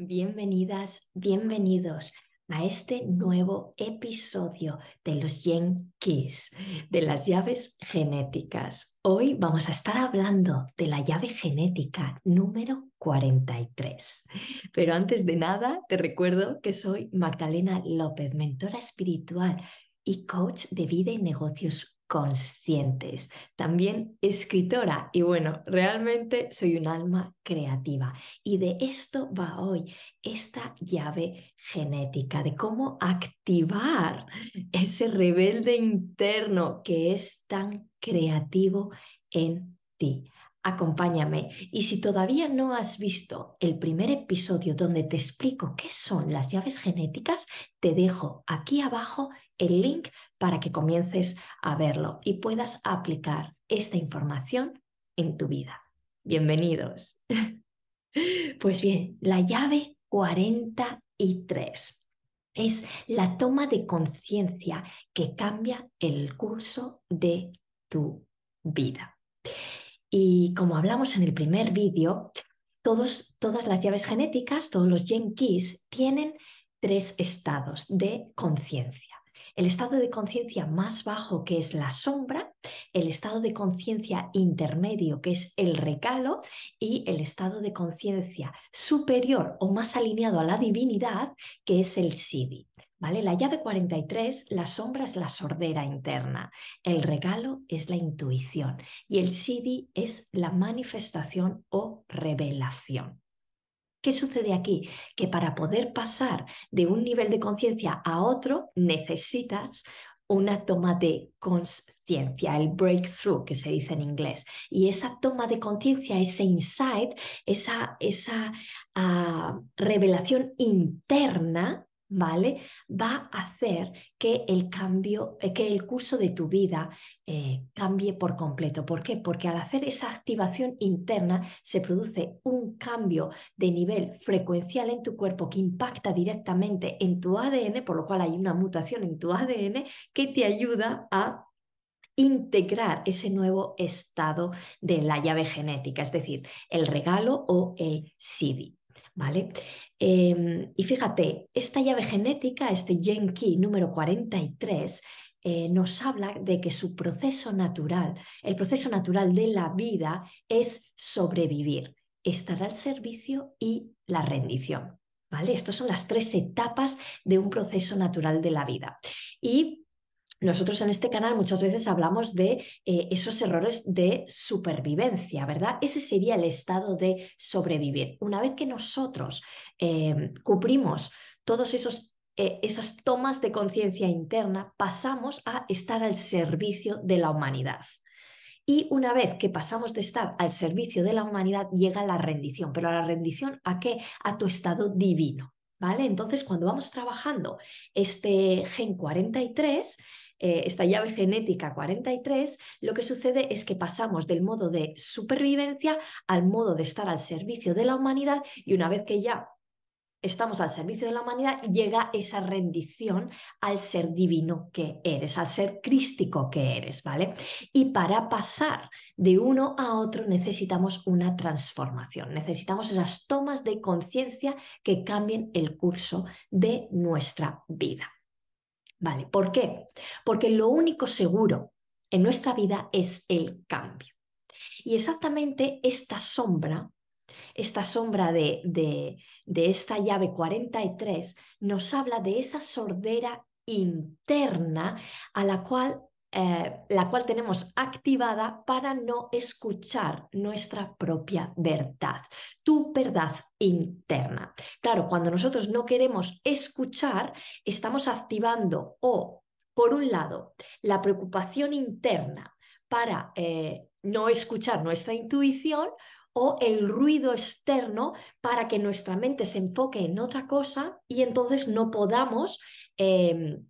Bienvenidas, bienvenidos a este nuevo episodio de los Gen Keys, de las llaves genéticas. Hoy vamos a estar hablando de la llave genética número 43. Pero antes de nada, te recuerdo que soy Magdalena López, mentora espiritual y coach de vida y negocios conscientes. También escritora y bueno, realmente soy un alma creativa y de esto va hoy esta llave genética, de cómo activar ese rebelde interno que es tan creativo en ti. Acompáñame y si todavía no has visto el primer episodio donde te explico qué son las llaves genéticas, te dejo aquí abajo el link para que comiences a verlo y puedas aplicar esta información en tu vida. Bienvenidos. Pues bien, la llave 43 es la toma de conciencia que cambia el curso de tu vida. Y como hablamos en el primer vídeo, todos, todas las llaves genéticas, todos los Gen keys, tienen tres estados de conciencia. El estado de conciencia más bajo, que es la sombra, el estado de conciencia intermedio, que es el regalo y el estado de conciencia superior o más alineado a la divinidad, que es el SIDI. ¿Vale? La llave 43, la sombra es la sordera interna, el regalo es la intuición y el SIDI es la manifestación o revelación. ¿Qué sucede aquí? Que para poder pasar de un nivel de conciencia a otro necesitas una toma de conciencia, el breakthrough que se dice en inglés. Y esa toma de conciencia, ese insight, esa, esa ah, revelación interna ¿vale? Va a hacer que el cambio, eh, que el curso de tu vida eh, cambie por completo. ¿Por qué? Porque al hacer esa activación interna se produce un cambio de nivel frecuencial en tu cuerpo que impacta directamente en tu ADN, por lo cual hay una mutación en tu ADN que te ayuda a integrar ese nuevo estado de la llave genética, es decir, el regalo o el CD. ¿vale? Em, y fíjate, esta llave genética, este Gen Key número 43, eh, nos habla de que su proceso natural, el proceso natural de la vida es sobrevivir, estar al servicio y la rendición. ¿Vale? Estas son las tres etapas de un proceso natural de la vida. Y nosotros en este canal muchas veces hablamos de eh, esos errores de supervivencia, ¿verdad? Ese sería el estado de sobrevivir. Una vez que nosotros eh, cubrimos todos esos eh, esas tomas de conciencia interna, pasamos a estar al servicio de la humanidad. Y una vez que pasamos de estar al servicio de la humanidad, llega la rendición. ¿Pero la rendición a qué? A tu estado divino. ¿Vale? Entonces, cuando vamos trabajando este gen 43, eh, esta llave genética 43, lo que sucede es que pasamos del modo de supervivencia al modo de estar al servicio de la humanidad y una vez que ya estamos al servicio de la humanidad, llega esa rendición al ser divino que eres, al ser crístico que eres, ¿vale? Y para pasar de uno a otro necesitamos una transformación, necesitamos esas tomas de conciencia que cambien el curso de nuestra vida. Vale, ¿por qué? Porque lo único seguro en nuestra vida es el cambio. Y exactamente esta sombra, esta sombra de, de, de esta llave 43, nos habla de esa sordera interna a la cual eh, la cual tenemos activada para no escuchar nuestra propia verdad, tu verdad interna. Claro, cuando nosotros no queremos escuchar, estamos activando o, por un lado, la preocupación interna para eh, no escuchar nuestra intuición o el ruido externo para que nuestra mente se enfoque en otra cosa y entonces no podamos... Em,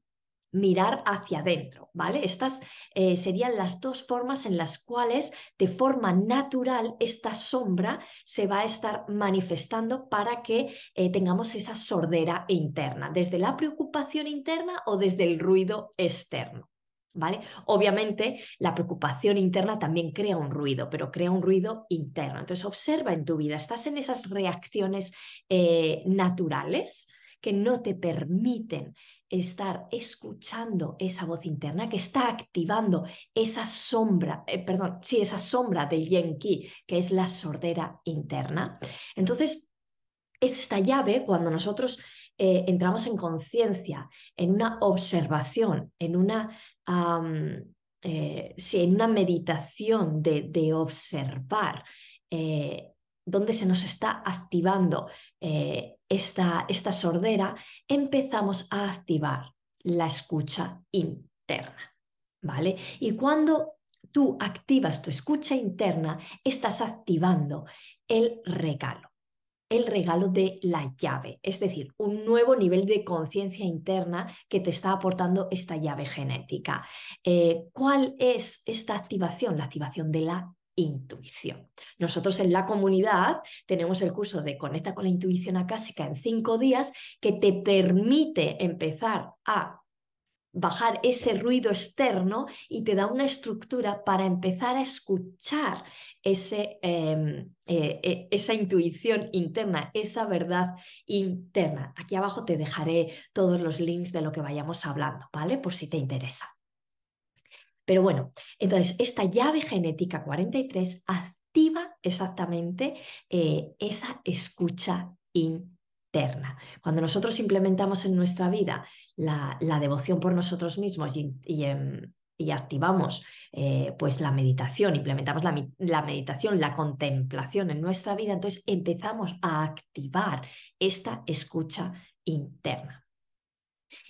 mirar hacia adentro, ¿vale? Estas eh, serían las dos formas en las cuales de forma natural esta sombra se va a estar manifestando para que eh, tengamos esa sordera interna, desde la preocupación interna o desde el ruido externo. ¿Vale? Obviamente la preocupación interna también crea un ruido, pero crea un ruido interno. Entonces observa en tu vida, estás en esas reacciones eh, naturales que no te permiten estar escuchando esa voz interna que está activando esa sombra, eh, perdón, sí, esa sombra del yen ki, que es la sordera interna. Entonces, esta llave, cuando nosotros eh, entramos en conciencia, en una observación, en una, eh, en una meditación de, observar dónde se nos está activando esta, sordera, empezamos a activar la escucha interna. ¿Vale? Y cuando tú activas tu escucha interna, estás activando el regalo, el regalo de la llave, es decir, un nuevo nivel de conciencia interna que te está aportando esta llave genética. Eh, ¿Cuál es esta activación? La activación de la intuición. Nosotros en la comunidad tenemos el curso de Conecta con la Intuición Acásica en cinco días que te permite empezar a bajar ese ruido externo y te da una estructura para empezar a escuchar ese, em, eh, e, esa intuición interna, esa verdad interna. Aquí abajo te dejaré todos los links de lo que vayamos hablando, ¿vale? Por si te interesa. Pero bueno, entonces esta llave genética 43 activa exactamente eh, esa escucha interna. Cuando nosotros implementamos en nuestra vida la, devoción por nosotros mismos y, em, activamos eh, pues la meditación, implementamos la, meditación, la contemplación en nuestra vida, entonces empezamos a activar esta escucha interna.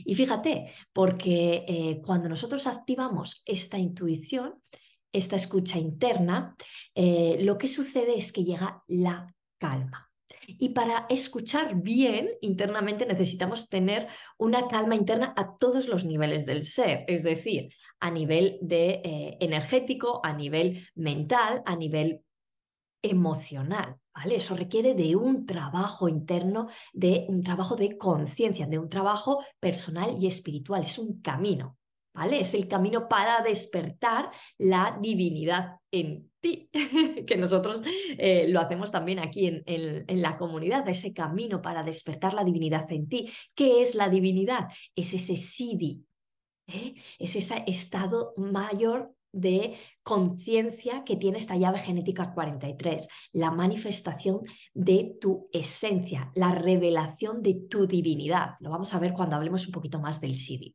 Y fíjate, porque eh, cuando nosotros activamos esta intuición, esta escucha interna, eh, lo que sucede es que llega la calma. Y para escuchar bien internamente necesitamos tener una calma interna a todos los niveles del ser, es decir, a nivel de, eh, energético, a nivel mental, a nivel emocional, ¿vale? Eso requiere de un trabajo interno, de un trabajo de conciencia, de un trabajo personal y espiritual, es un camino, ¿vale? Es el camino para despertar la divinidad en ti, que nosotros eh, lo hacemos también aquí en, la comunidad, ese camino para despertar la divinidad en ti. ¿Qué es la divinidad? Es ese sidi, ¿eh? es ese estado mayor de conciencia que tiene esta llave genética 43, la manifestación de tu esencia, la revelación de tu divinidad. Lo vamos a ver cuando hablemos un poquito más del SIDI.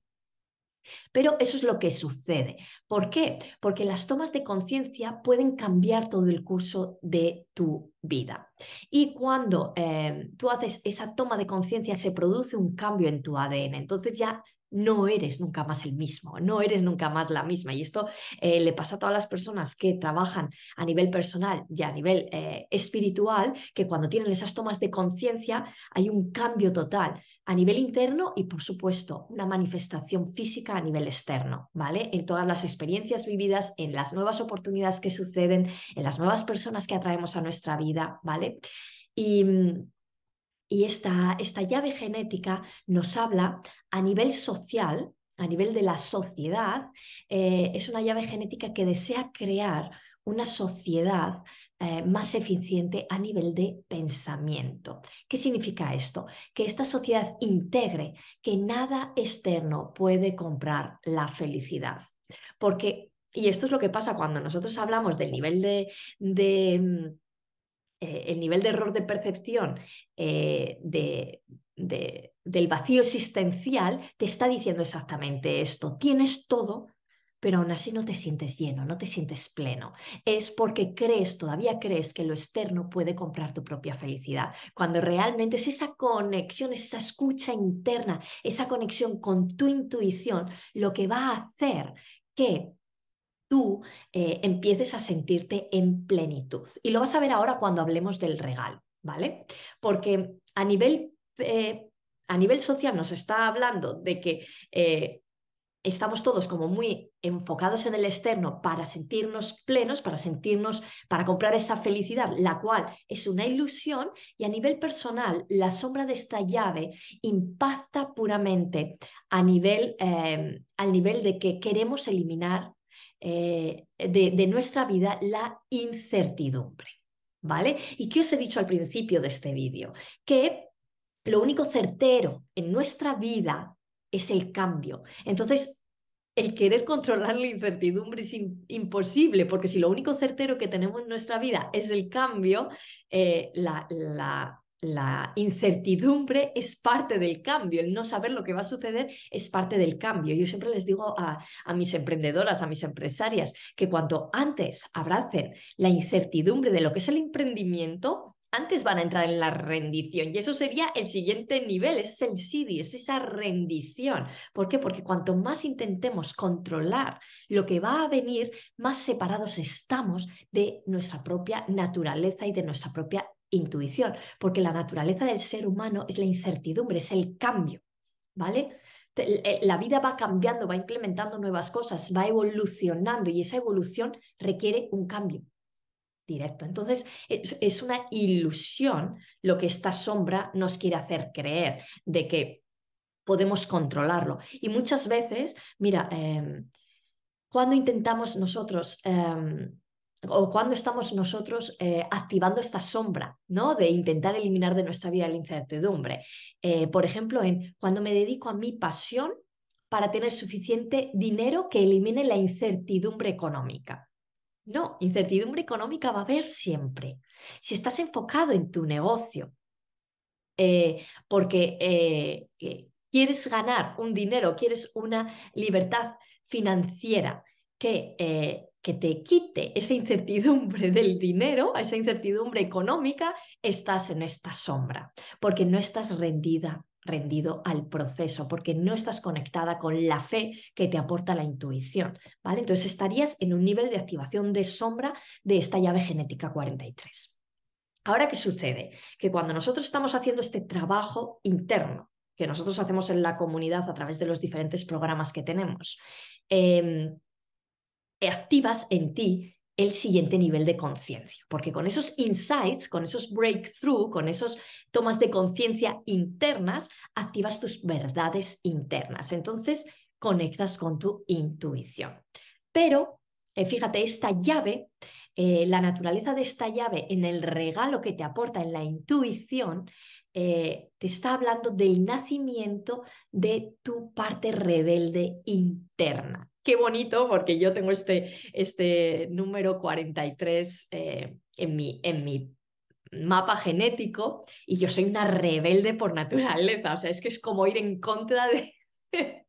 Pero eso es lo que sucede. ¿Por qué? Porque las tomas de conciencia pueden cambiar todo el curso de tu vida. Y cuando eh, tú haces esa toma de conciencia, se produce un cambio en tu ADN. Entonces ya no eres nunca más el mismo, no eres nunca más la misma. Y esto eh, le pasa a todas las personas que trabajan a nivel personal y a nivel eh, espiritual, que cuando tienen esas tomas de conciencia hay un cambio total a nivel interno y, por supuesto, una manifestación física a nivel externo, ¿vale? En todas las experiencias vividas, en las nuevas oportunidades que suceden, en las nuevas personas que atraemos a nuestra vida, ¿vale? Y mm, y esta, esta llave genética nos habla a nivel social, a nivel de la sociedad, eh, es una llave genética que desea crear una sociedad eh, más eficiente a nivel de pensamiento. ¿Qué significa esto? Que esta sociedad integre que nada externo puede comprar la felicidad. Porque, y esto es lo que pasa cuando nosotros hablamos del nivel de, de mm, eh, el nivel de error de percepción eh, de, del vacío existencial te está diciendo exactamente esto. Tienes todo, pero aún así no te sientes lleno, no te sientes pleno. Es porque crees, todavía crees que lo externo puede comprar tu propia felicidad, cuando realmente es esa conexión, esa escucha interna, esa conexión con tu intuición, lo que va a hacer que tú eh, empieces a sentirte en plenitud. Y lo vas a ver ahora cuando hablemos del regalo, ¿vale? Porque a nivel, eh, a nivel social nos está hablando de que eh, estamos todos como muy enfocados en el externo para sentirnos plenos, para sentirnos, para comprar esa felicidad, la cual es una ilusión, y a nivel personal, la sombra de esta llave impacta puramente a nivel, al nivel de que queremos eliminar eh, de, nuestra vida la incertidumbre. ¿Vale? ¿Y qué os he dicho al principio de este vídeo? Que lo único certero en nuestra vida es el cambio. Entonces, el querer controlar la incertidumbre es imposible, porque si lo único certero que tenemos en nuestra vida es el cambio, eh, la, la, la incertidumbre es parte del cambio, el no saber lo que va a suceder es parte del cambio. Yo siempre les digo a, mis emprendedoras, a mis empresarias, que cuanto antes abracen la incertidumbre de lo que es el emprendimiento, antes van a entrar en la rendición. Y eso sería el siguiente nivel, es el SIDI, es esa rendición. ¿Por qué? Porque cuanto más intentemos controlar lo que va a venir, más separados estamos de nuestra propia naturaleza y de nuestra propia intuición, porque la naturaleza del ser humano es la incertidumbre, es el cambio, ¿vale? Eh, eh, la vida va cambiando, va implementando nuevas cosas, va evolucionando y esa evolución requiere un cambio directo. Entonces, es, una ilusión lo que esta sombra nos quiere hacer creer, de que podemos controlarlo. Y muchas veces, mira, em, cuando intentamos nosotros... Em, o cuando estamos nosotros eh, activando esta sombra, ¿no? De intentar eliminar de nuestra vida la incertidumbre. Eh, por ejemplo, en cuando me dedico a mi pasión para tener suficiente dinero que elimine la incertidumbre económica. No, incertidumbre económica va a haber siempre. Si estás enfocado en tu negocio, eh, porque quieres ganar un dinero, quieres una libertad financiera que que te quite esa incertidumbre del dinero, esa incertidumbre económica, estás en esta sombra, porque no estás rendida, rendido al proceso, porque no estás conectada con la fe que te aporta la intuición, ¿vale? Entonces estarías en un nivel de activación de sombra de esta llave genética 43. Ahora, ¿qué sucede? Que cuando nosotros estamos haciendo este trabajo interno, que nosotros hacemos en la comunidad a través de los diferentes programas que tenemos, em, activas en ti el siguiente nivel de conciencia, porque con esos insights, con esos breakthrough, con esos tomas de conciencia internas, activas tus verdades internas. Entonces, conectas con tu intuición. Pero, eh, fíjate, esta llave, eh, la naturaleza de esta llave en el regalo que te aporta en la intuición, eh, te está hablando del nacimiento de tu parte rebelde interna qué bonito, porque yo tengo este, este número 43 eh, en, mi, en mi mapa genético y yo soy una rebelde por naturaleza, o sea, es que es como ir en contra de...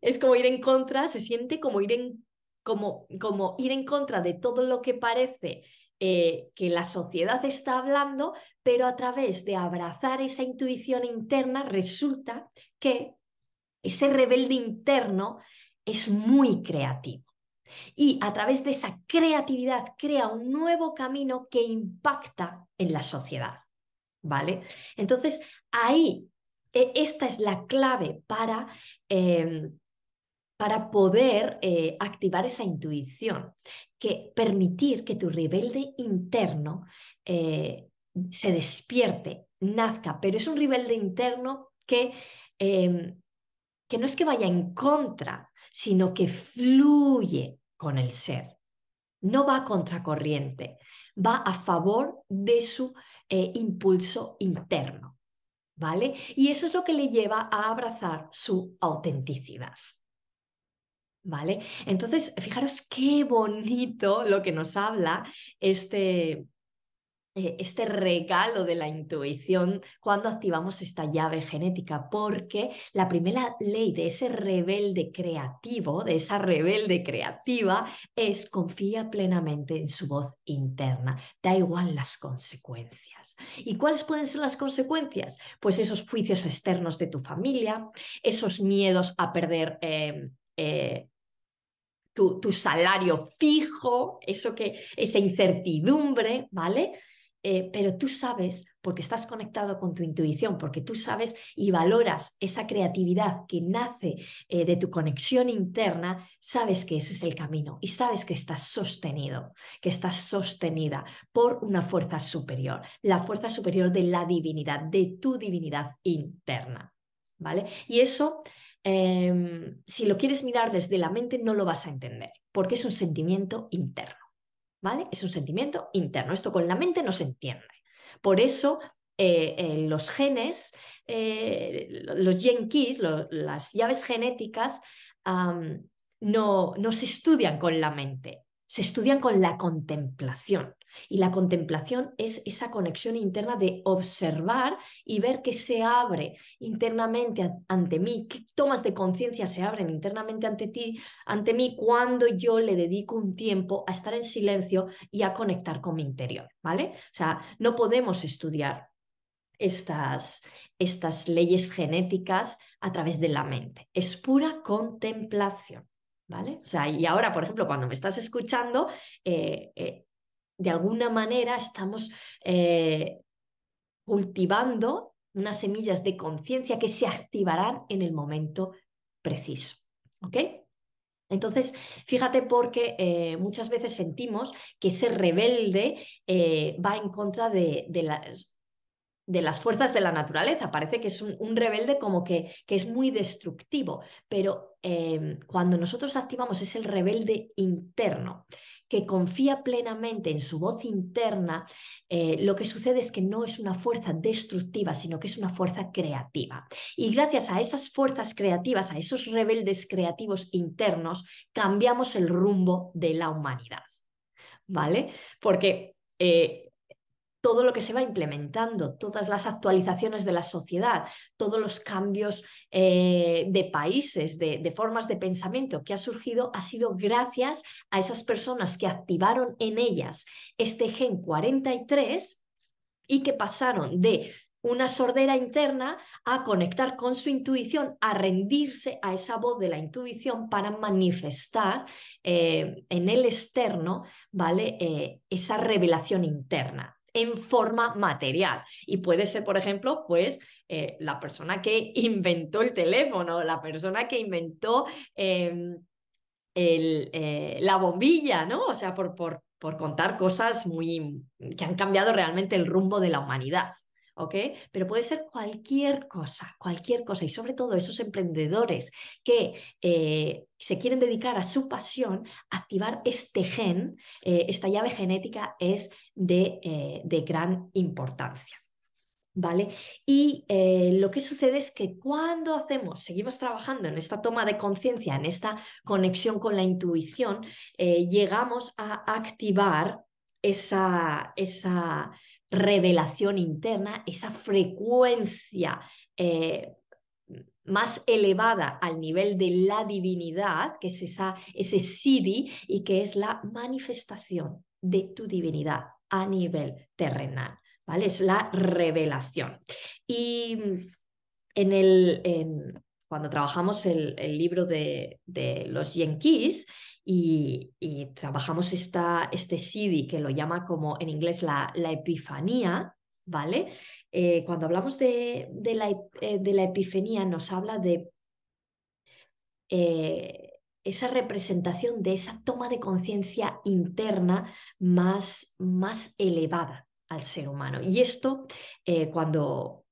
es como ir en contra, se siente como ir en, como, como ir en contra de todo lo que parece eh, que la sociedad está hablando, pero a través de abrazar esa intuición interna resulta que ese rebelde interno es muy creativo y a través de esa creatividad crea un nuevo camino que impacta en la sociedad. ¿Vale? Entonces, ahí, e, esta es la clave para, em, para poder eh, activar esa intuición, que permitir que tu rebelde interno eh, se despierte, nazca, pero es un rebelde interno que em, que no es que vaya en contra, sino que fluye con el ser. No va a contracorriente, va a favor de su eh, impulso interno. ¿Vale? Y eso es lo que le lleva a abrazar su autenticidad. ¿Vale? Entonces, fijaros qué bonito lo que nos habla este, eh, este regalo de la intuición cuando activamos esta llave genética, porque la primera ley de ese rebelde creativo, de esa rebelde creativa, es confía plenamente en su voz interna, da igual las consecuencias. ¿Y cuáles pueden ser las consecuencias? Pues esos juicios externos de tu familia, esos miedos a perder... Eh, eh, tu, tu, salario fijo, eso que, esa incertidumbre, ¿vale? Eh, pero tú sabes, porque estás conectado con tu intuición, porque tú sabes y valoras esa creatividad que nace eh, de tu conexión interna, sabes que ese es el camino y sabes que estás sostenido, que estás sostenida por una fuerza superior, la fuerza superior de la divinidad, de tu divinidad interna. ¿Vale? Y eso, em, si lo quieres mirar desde la mente, no lo vas a entender, porque es un sentimiento interno. Es un sentimiento interno. Esto con la mente no se entiende. Por eso eh, eh, los genes, eh, los gen las llaves genéticas, no se estudian con la mente, se estudian con la contemplación. Y la contemplación es esa conexión interna de observar y ver qué se abre internamente ante mí, qué tomas de conciencia se abren internamente ante ti, ante mí cuando yo le dedico un tiempo a estar en silencio y a conectar con mi interior, ¿vale? O sea, no podemos estudiar estas, estas leyes genéticas a través de la mente. Es pura contemplación. ¿Vale? O sea, y ahora, por ejemplo, cuando me estás escuchando, eh, eh, de alguna manera estamos eh, cultivando unas semillas de conciencia que se activarán en el momento preciso. ¿Ok? Entonces, fíjate porque eh, muchas veces sentimos que ese rebelde eh, va en contra de, las, de, las, fuerzas de la naturaleza. Parece que es un, rebelde como que, es muy destructivo, pero em, cuando nosotros activamos es el rebelde interno que confía plenamente en su voz interna, eh, lo que sucede es que no es una fuerza destructiva, sino que es una fuerza creativa. Y gracias a esas fuerzas creativas, a esos rebeldes creativos internos, cambiamos el rumbo de la humanidad. ¿Vale? Porque eh, todo lo que se va implementando, todas las actualizaciones de la sociedad, todos los cambios eh, de países, de, formas de pensamiento que ha surgido, ha sido gracias a esas personas que activaron en ellas este gen 43 y que pasaron de una sordera interna a conectar con su intuición, a rendirse a esa voz de la intuición para manifestar eh, en el externo, ¿vale? Eh, esa revelación interna en forma material. Y puede ser, por ejemplo, pues eh, la persona que inventó el teléfono, la persona que inventó em, el, eh, la bombilla, ¿no? O sea, por, por, por contar cosas muy que han cambiado realmente el rumbo de la humanidad. Pero puede ser cualquier cosa, cualquier cosa. Y sobre todo esos emprendedores que eh, se quieren dedicar a su pasión, activar este gen, eh, esta llave genética es de, eh, gran importancia. ¿Vale? Y lo que sucede es que cuando hacemos, seguimos trabajando en esta toma de conciencia, en esta conexión con la intuición, llegamos a activar esa, revelación interna, esa frecuencia eh, más elevada al nivel de la divinidad, que es esa, ese Sidi, y que es la manifestación de tu divinidad a nivel terrenal, ¿vale? Es la revelación. Y en el, cuando trabajamos el, libro de, de los yenkis, y, trabajamos esta, este SIDI que lo llama como en inglés la, epifanía, ¿vale? Eh, cuando hablamos de, de, la, eh, de, epifanía nos habla de eh, esa representación de esa toma de conciencia interna más, más elevada al ser humano. Y esto, cuando,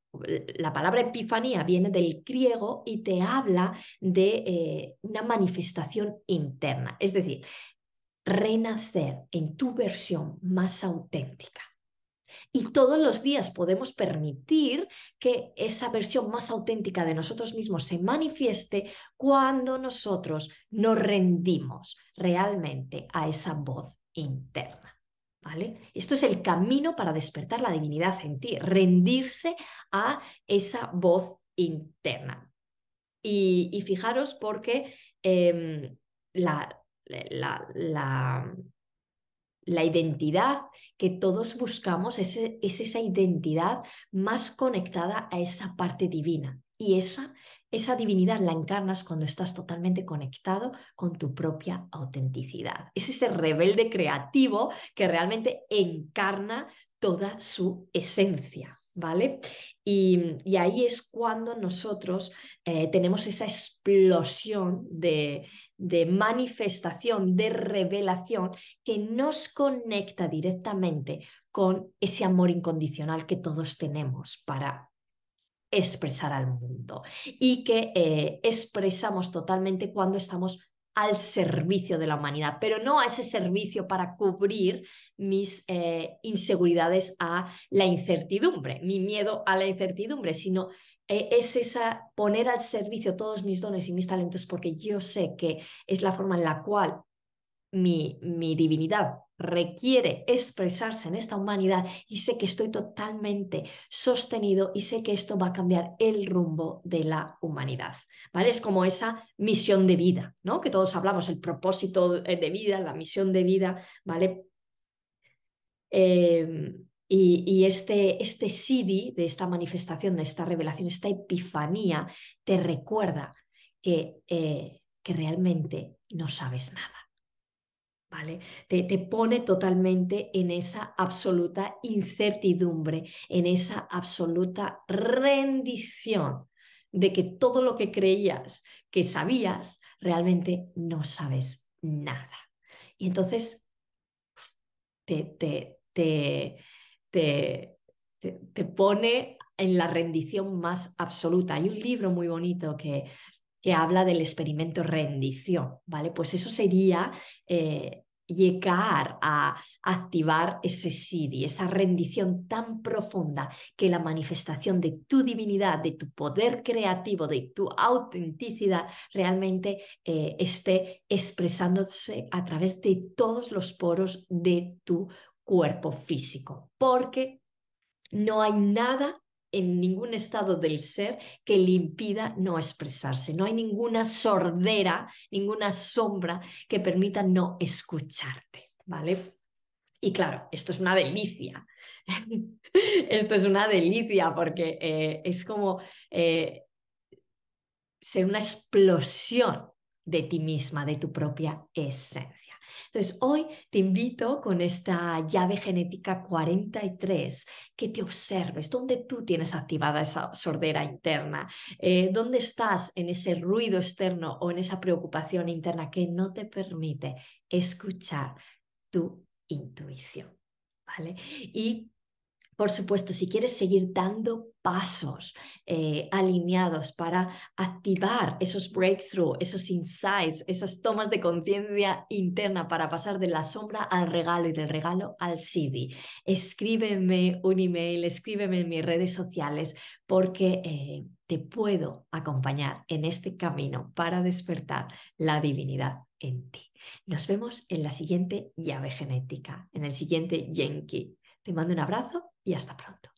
la palabra epifanía viene del griego y te habla de eh, una manifestación interna, es decir, renacer en tu versión más auténtica. Y todos los días podemos permitir que esa versión más auténtica de nosotros mismos se manifieste cuando nosotros nos rendimos realmente a esa voz interna. Esto es el camino para despertar la divinidad en ti, rendirse a esa voz interna. Y, fijaros porque em, la, identidad que todos buscamos es, es esa identidad más conectada a esa parte divina. Y esa esa divinidad la encarnas cuando estás totalmente conectado con tu propia autenticidad. Es ese rebelde creativo que realmente encarna toda su esencia. ¿Vale? Y, ahí es cuando nosotros eh, tenemos esa explosión de, de manifestación, de revelación que nos conecta directamente con ese amor incondicional que todos tenemos para expresar al mundo y que eh, expresamos totalmente cuando estamos al servicio de la humanidad, pero no a ese servicio para cubrir mis eh, inseguridades a la incertidumbre, mi miedo a la incertidumbre, sino eh, es esa poner al servicio todos mis dones y mis talentos porque yo sé que es la forma en la cual mi, mi divinidad requiere expresarse en esta humanidad y sé que estoy totalmente sostenido y sé que esto va a cambiar el rumbo de la humanidad, ¿vale? Es como esa misión de vida, ¿no? Que todos hablamos, el propósito de vida, la misión de vida, ¿vale? Eh, y, este, este de esta manifestación, de esta revelación, esta epifanía, te recuerda que, eh, que realmente no sabes nada te, pone totalmente en esa absoluta incertidumbre, en esa absoluta rendición de que todo lo que creías que sabías, realmente no sabes nada. Y entonces te, te, pone en la rendición más absoluta. Hay un libro muy bonito que, que habla del experimento rendición, ¿vale? Pues eso sería eh, llegar a activar ese sidi, esa rendición tan profunda que la manifestación de tu divinidad, de tu poder creativo, de tu autenticidad, realmente eh, esté expresándose a través de todos los poros de tu cuerpo físico, porque no hay nada en ningún estado del ser que le impida no expresarse. No hay ninguna sordera, ninguna sombra que permita no escucharte, ¿vale? Y claro, esto es una delicia. esto es una delicia porque eh, es como eh, ser una explosión de ti misma, de tu propia esencia. Entonces, hoy te invito con esta llave genética 43 que te observes dónde tú tienes activada esa sordera interna, eh, dónde estás en ese ruido externo o en esa preocupación interna que no te permite escuchar tu intuición. ¿Vale? Y por supuesto, si quieres seguir dando pasos eh, alineados para activar esos breakthroughs, esos insights, esas tomas de conciencia interna para pasar de la sombra al regalo y del regalo al CD. Escríbeme un email, escríbeme en mis redes sociales porque eh, te puedo acompañar en este camino para despertar la divinidad en ti. Nos vemos en la siguiente llave genética, en el siguiente Yenki. Te mando un abrazo y hasta pronto.